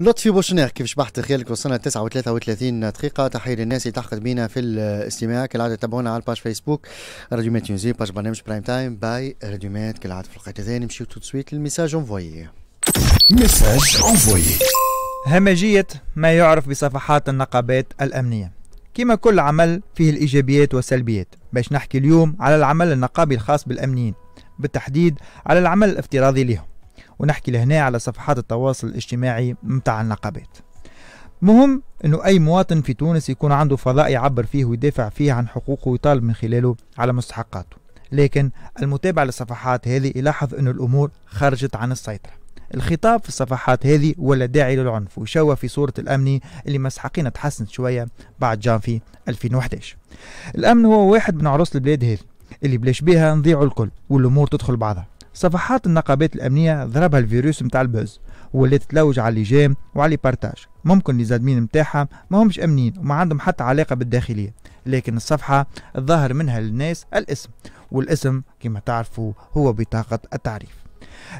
لطفي بوشنير كيفاش بحث خيالك وصلنا و33 دقيقة تحية للناس اللي تحقد بينا في الاستماع كالعادة تابعونا على الباج فيسبوك راديو مات نيوزي باج برنامج برايم تايم باي راديو مات كالعادة في الوقت هذا نمشيو تو سويت للميساج انفوي ميساج انفوي همجية ما يعرف بصفحات النقابات الأمنية كما كل عمل فيه الإيجابيات والسلبيات باش نحكي اليوم على العمل النقابي الخاص بالأمنيين بالتحديد على العمل الافتراضي لهم ونحكي لهنا على صفحات التواصل الاجتماعي متاع النقابات مهم انه اي مواطن في تونس يكون عنده فضاء يعبر فيه ويدافع فيه عن حقوقه ويطالب من خلاله على مستحقاته لكن المتابع للصفحات هذه يلاحظ انه الامور خرجت عن السيطره الخطاب في الصفحات هذه ولا داعي للعنف وشوى في صورة الأمن اللي مسحقين تحسنت شوية بعد جانفي 2011 الأمن هو واحد من عروس البلاد هذه اللي بلاش بيها نضيعوا الكل والأمور تدخل بعضها صفحات النقابات الامنيه ضربها الفيروس متاع البوز ولات تلوج على اللجام وعلى لي بارتاج ممكن لي زادمين نتاعها ما همش امنين وما عندهم حتى علاقه بالداخليه لكن الصفحه ظهر منها للناس الاسم والاسم كما تعرفوا هو بطاقه التعريف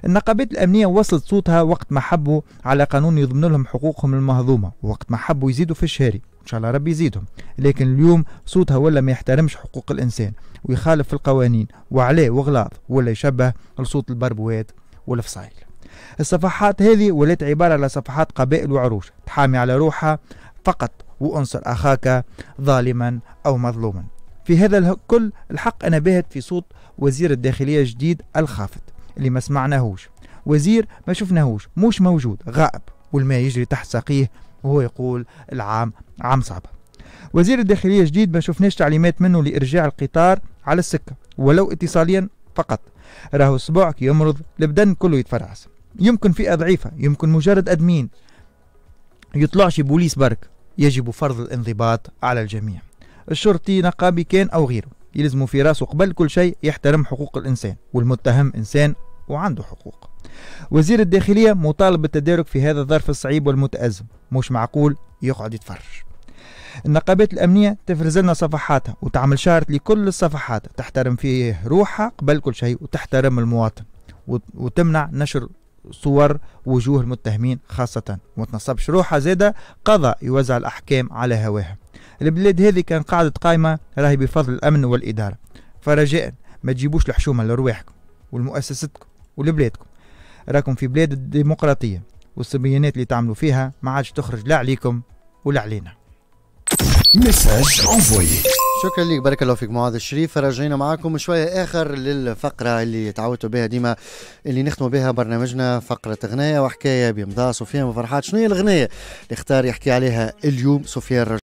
النقابات الأمنية وصلت صوتها وقت ما حبوا على قانون يضمن لهم حقوقهم المهضومة وقت ما حبوا يزيدوا في الشهري إن شاء الله ربي يزيدهم لكن اليوم صوتها ولا ما يحترمش حقوق الإنسان ويخالف في القوانين وعليه وغلاط ولا يشبه لصوت البربوات والفصايل الصفحات هذه ولات عبارة على صفحات قبائل وعروش تحامي على روحها فقط وأنصر أخاك ظالما أو مظلوما في هذا الكل الحق أنا باهت في صوت وزير الداخلية الجديد الخافت اللي ما سمعناهوش وزير ما شفناهوش مش موجود غائب والماء يجري تحت ساقيه وهو يقول العام عام صعب وزير الداخلية جديد ما شفناش تعليمات منه لإرجاع القطار على السكة ولو اتصاليا فقط راهو صبعك يمرض البدن كله يتفرعس يمكن فئة ضعيفة يمكن مجرد أدمين يطلعش بوليس برك يجب فرض الانضباط على الجميع الشرطي نقابي كان أو غيره يلزموا في راسه قبل كل شيء يحترم حقوق الإنسان والمتهم إنسان وعنده حقوق وزير الداخلية مطالب بالتدارك في هذا الظرف الصعيب والمتأزم مش معقول يقعد يتفرج النقابات الأمنية تفرز لنا صفحاتها وتعمل شارت لكل الصفحات تحترم فيه روحها قبل كل شيء وتحترم المواطن وتمنع نشر صور وجوه المتهمين خاصة وتنصبش روحها زادة قضاء يوزع الأحكام على هواها البلاد هذه كان قاعدة قايمة راهي بفضل الأمن والإدارة فرجاء ما تجيبوش الحشومة لرواحكم ولمؤسستكم ولبلادكم راكم في بلاد الديمقراطية والصبيانات اللي تعملوا فيها ما عادش تخرج لا عليكم ولا علينا مساج انفويي شكرا لك بارك الله فيك معاذ الشريف رجعينا معاكم شويه اخر للفقره اللي تعودتوا بها ديما اللي نختموا بها برنامجنا فقره غنايه وحكايه بمضاء سفيان وفرحات شنو هي الغنايه اللي اختار يحكي عليها اليوم سفيان